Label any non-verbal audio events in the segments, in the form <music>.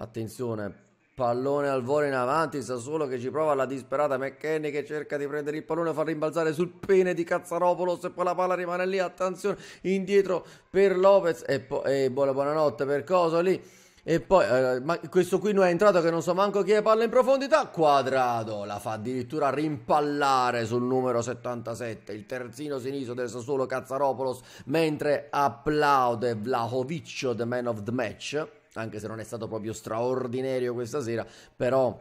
Attenzione, pallone al volo in avanti, Sassuolo che ci prova la disperata McKenny che cerca di prendere il pallone, fa rimbalzare sul pene di Cazzaropoulos e poi la palla rimane lì, attenzione, indietro per Lopez e poi e buona buonanotte per Cosoli E poi, eh, ma questo qui non è entrato che non so manco chi è palla in profondità. Quadrado la fa addirittura rimpallare sul numero 77, il terzino sinistro del Sassuolo Cazzaropoulos, mentre applaude Vlahovic, the man of the match anche se non è stato proprio straordinario questa sera, però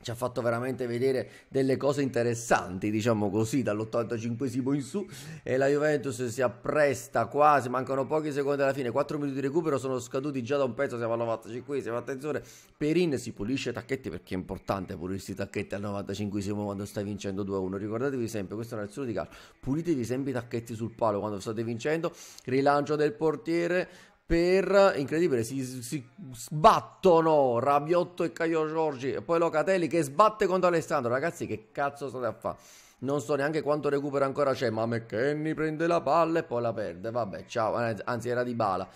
ci ha fatto veramente vedere delle cose interessanti, diciamo così, dall'85 in su e la Juventus si appresta quasi, mancano pochi secondi alla fine, 4 minuti di recupero sono scaduti già da un pezzo, siamo al 95esimo, attenzione, Perin si pulisce i tacchetti perché è importante pulirsi i tacchetti al 95esimo quando stai vincendo 2-1, ricordatevi sempre, questa è una lezione di calcio, pulitevi sempre i tacchetti sul palo quando state vincendo, rilancio del portiere, per incredibile si, si sbattono Rabiotto e Caio Giorgi e poi Locatelli che sbatte contro Alessandro ragazzi che cazzo state a fare non so neanche quanto recupero ancora c'è ma McKenny prende la palla e poi la perde vabbè ciao anzi era di bala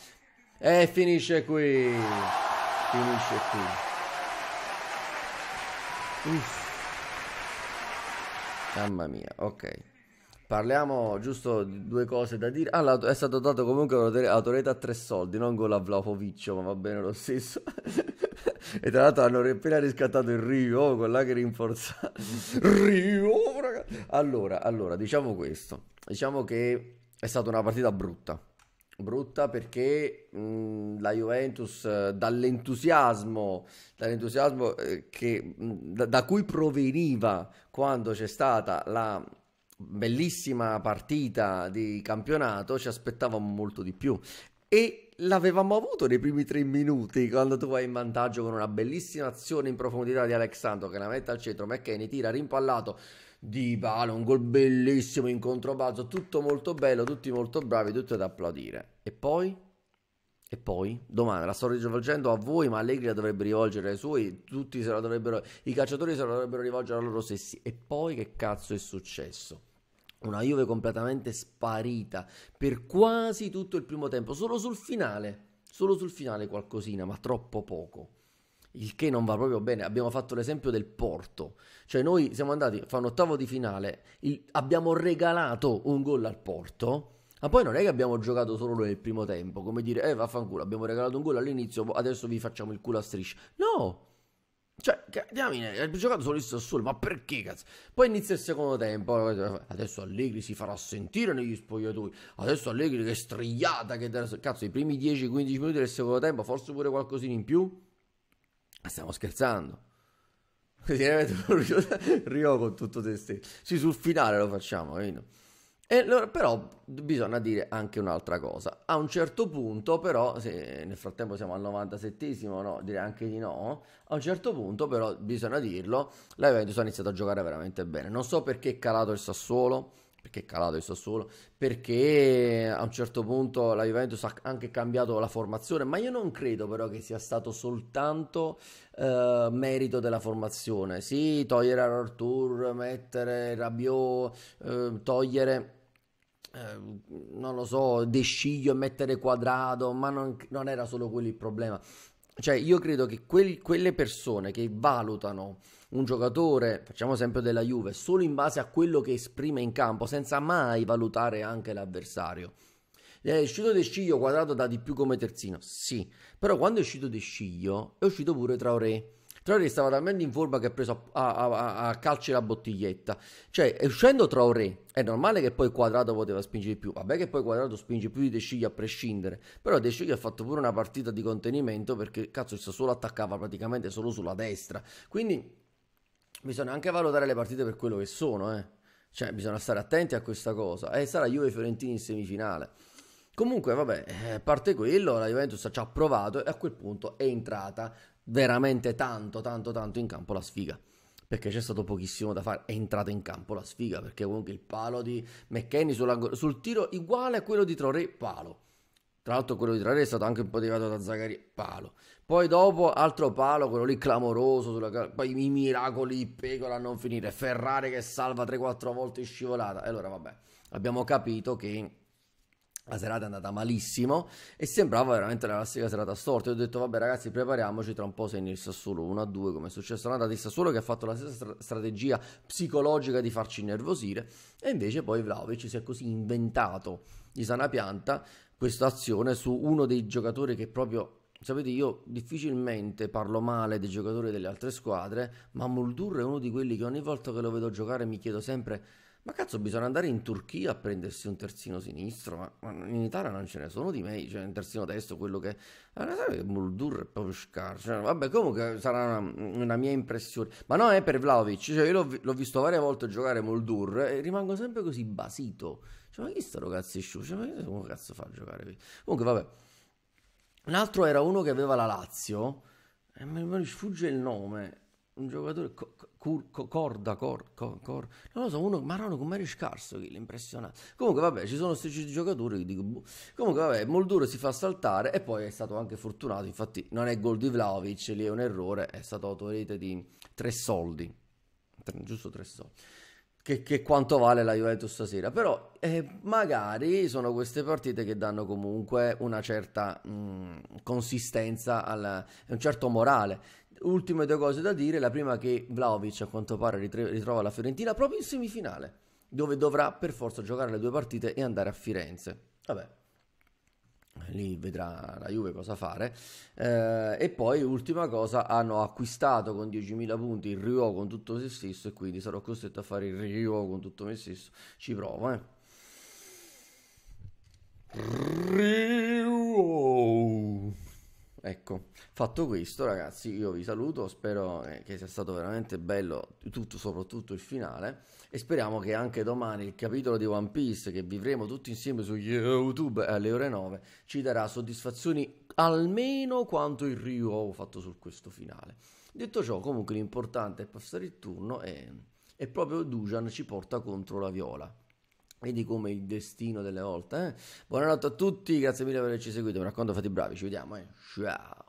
e finisce qui finisce qui Uff. mamma mia ok Parliamo giusto di due cose da dire. Ah, è stato dato comunque autorità a tre soldi, non con a Vlaovic, ma va bene lo stesso. <laughs> e tra l'altro hanno appena riscattato il Rio oh, con la che rinforza <laughs> Rio ragazzi. allora, allora diciamo questo diciamo che è stata una partita brutta brutta perché mh, la Juventus dall'entusiasmo, dall'entusiasmo eh, che, mh, da, da, cui proveniva quando c'è stata la bellissima partita di campionato, ci aspettavamo molto di più. E l'avevamo avuto nei primi tre minuti quando tu vai in vantaggio con una bellissima azione in profondità di Alexandro che la mette al centro, McKenny tira rimpallato di Bala, un gol bellissimo in controbalzo, tutto molto bello, tutti molto bravi, tutto da applaudire. E poi e poi, domanda, la sto rivolgendo a voi, ma Allegri la dovrebbe rivolgere ai suoi, tutti se la dovrebbero, i calciatori se la dovrebbero rivolgere a loro stessi. E poi che cazzo è successo? Una Juve completamente sparita per quasi tutto il primo tempo, solo sul finale, solo sul finale qualcosina, ma troppo poco. Il che non va proprio bene, abbiamo fatto l'esempio del Porto, cioè noi siamo andati, fa un ottavo di finale, il, abbiamo regalato un gol al Porto, ma poi non è che abbiamo giocato solo noi nel primo tempo, come dire, eh vaffanculo, abbiamo regalato un gol all'inizio, adesso vi facciamo il culo a striscia. No! Cioè, diamine, ha giocato solo il Sassuolo, ma perché cazzo? Poi inizia il secondo tempo, adesso Allegri si farà sentire negli spogliatoi, adesso Allegri che strigliata che Cazzo, i primi 10-15 minuti del secondo tempo, forse pure qualcosina in più? Ma stiamo scherzando. <laughs> <laughs> Rio con tutto te stesso. Sì, sul finale lo facciamo, capito? Allora, però bisogna dire anche un'altra cosa. A un certo punto, però, se nel frattempo siamo al 97 no, direi anche di no. A un certo punto, però, bisogna dirlo, la Juventus ha iniziato a giocare veramente bene. Non so perché è calato il Sassuolo perché è calato il Sassuolo, perché a un certo punto la Juventus ha anche cambiato la formazione, ma io non credo però che sia stato soltanto eh, merito della formazione. Sì, togliere Artur, mettere Rabiot, eh, togliere eh, non lo so, De e mettere Quadrado, ma non, non, era solo quello il problema. Cioè, io credo che quel, quelle persone che valutano un giocatore, facciamo esempio della Juve, solo in base a quello che esprime in campo, senza mai valutare anche l'avversario. È uscito De Sciglio quadrato da di più come terzino, sì, però quando è uscito De Sciglio è uscito pure Traoré Traoré stava talmente in forma che ha preso a, a, a, a calci la bottiglietta. Cioè, uscendo Traoré, è normale che poi Quadrato poteva spingere più. Vabbè che poi Quadrato spinge più di De Scigli a prescindere. Però De Scigli ha fatto pure una partita di contenimento perché, cazzo, il Sassuolo attaccava praticamente solo sulla destra. Quindi bisogna anche valutare le partite per quello che sono, eh. Cioè, bisogna stare attenti a questa cosa. E eh, sarà Juve Fiorentini in semifinale. Comunque, vabbè, eh, a parte quello, la Juventus ci ha provato e a quel punto è entrata veramente tanto, tanto, tanto in campo la sfiga. Perché c'è stato pochissimo da fare, è entrata in campo la sfiga, perché comunque il palo di McKenny sul tiro uguale a quello di Traoré, palo. Tra l'altro quello di Traoré è stato anche un po' derivato da Zagari, palo. Poi dopo altro palo, quello lì clamoroso, sulla, poi i miracoli di Pecola a non finire, Ferrari che salva 3-4 volte in scivolata. E allora vabbè, abbiamo capito che la serata è andata malissimo e sembrava veramente una classica serata storta. Io ho detto, vabbè ragazzi, prepariamoci tra un po' se il Sassuolo 1-2, come è successo l'andata di Sassuolo che ha fatto la stessa stra- strategia psicologica di farci innervosire. E invece poi Vlaovic si è così inventato di sana pianta questa azione su uno dei giocatori che proprio... Sapete, io difficilmente parlo male dei giocatori delle altre squadre, ma Muldur è uno di quelli che ogni volta che lo vedo giocare mi chiedo sempre ma cazzo, bisogna andare in Turchia a prendersi un terzino sinistro, ma, ma in Italia non ce ne sono di me, cioè un terzino destro, quello che... Ma sai che Muldur è proprio scarso, cioè, vabbè comunque sarà una, una, mia impressione, ma no, è per Vlaovic, cioè, io l'ho, l'ho, visto varie volte giocare Muldur e rimango sempre così basito, cioè ma chi sta lo cazzo sciù, cioè, ma come cazzo fa a giocare qui? Comunque vabbè, un altro era uno che aveva la Lazio, e mi sfugge il nome, un giocatore co- cor, corda, cor, cor, cor, non lo so, uno marrone con Mary scarso che l'impressionante. Comunque vabbè, ci sono questi giocatori che dico boh. Comunque vabbè, Molduro si fa saltare e poi è stato anche fortunato, infatti non è gol di Vlaovic, lì è un errore, è stato autorete di tre soldi. Tre, giusto tre soldi che, che, quanto vale la Juventus stasera, però eh, magari sono queste partite che danno comunque una certa mh, mm, consistenza, alla, un certo morale. Ultime due cose da dire, la prima che Vlaovic a quanto pare ritrova la Fiorentina proprio in semifinale, dove dovrà per forza giocare le due partite e andare a Firenze. Vabbè, lì vedrà la Juve cosa fare eh, e poi ultima cosa hanno acquistato con 10.000 punti il Rio con tutto me stesso e quindi sarò costretto a fare il Rio con tutto me stesso ci provo eh Rio Ecco, fatto questo ragazzi io vi saluto, spero eh, che sia stato veramente bello tutto, soprattutto il finale e speriamo che anche domani il capitolo di One Piece che vivremo tutti insieme su YouTube eh, alle ore 9 ci darà soddisfazioni almeno quanto il Ryu ho fatto su questo finale. Detto ciò comunque l'importante è passare il turno e, e proprio Dujan ci porta contro la Viola. Vedi come il destino delle volte. Eh? Buonanotte a tutti, grazie mille per averci seguito. Mi raccomando, fate i bravi. Ci vediamo. Eh? Ciao.